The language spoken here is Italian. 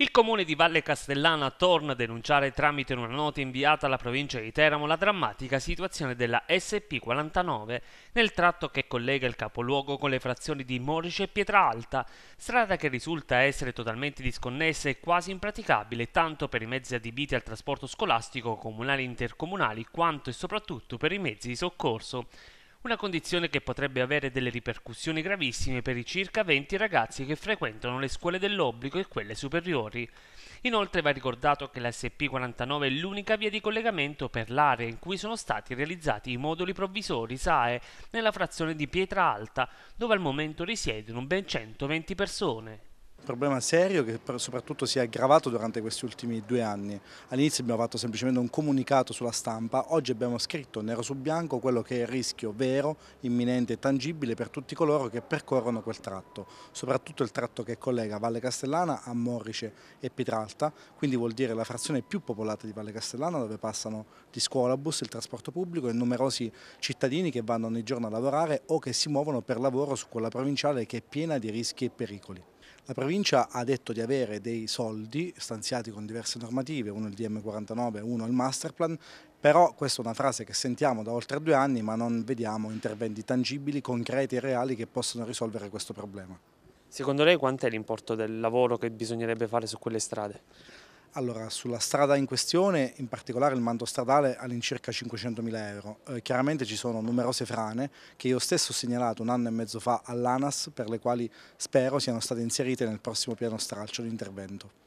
Il comune di Valle Castellana torna a denunciare tramite una nota inviata alla provincia di Teramo la drammatica situazione della SP49 nel tratto che collega il capoluogo con le frazioni di Morice e Pietralta, strada che risulta essere totalmente disconnessa e quasi impraticabile tanto per i mezzi adibiti al trasporto scolastico comunali e intercomunali quanto e soprattutto per i mezzi di soccorso una condizione che potrebbe avere delle ripercussioni gravissime per i circa 20 ragazzi che frequentano le scuole dell'obbligo e quelle superiori. Inoltre va ricordato che la SP49 è l'unica via di collegamento per l'area in cui sono stati realizzati i moduli provvisori SAE nella frazione di Pietra Alta, dove al momento risiedono ben 120 persone problema serio che soprattutto si è aggravato durante questi ultimi due anni. All'inizio abbiamo fatto semplicemente un comunicato sulla stampa, oggi abbiamo scritto nero su bianco quello che è il rischio vero, imminente e tangibile per tutti coloro che percorrono quel tratto, soprattutto il tratto che collega Valle Castellana a Morrice e Pietralta, quindi vuol dire la frazione più popolata di Valle Castellana dove passano di scuola bus, il trasporto pubblico e numerosi cittadini che vanno ogni giorno a lavorare o che si muovono per lavoro su quella provinciale che è piena di rischi e pericoli. La provincia ha detto di avere dei soldi stanziati con diverse normative, uno il DM49, uno il masterplan, però questa è una frase che sentiamo da oltre due anni ma non vediamo interventi tangibili, concreti e reali che possano risolvere questo problema. Secondo lei quanto è l'importo del lavoro che bisognerebbe fare su quelle strade? Allora, sulla strada in questione, in particolare il manto stradale all'incirca 500.000 euro. Eh, chiaramente ci sono numerose frane che io stesso ho segnalato un anno e mezzo fa all'ANAS per le quali spero siano state inserite nel prossimo piano stralcio di intervento.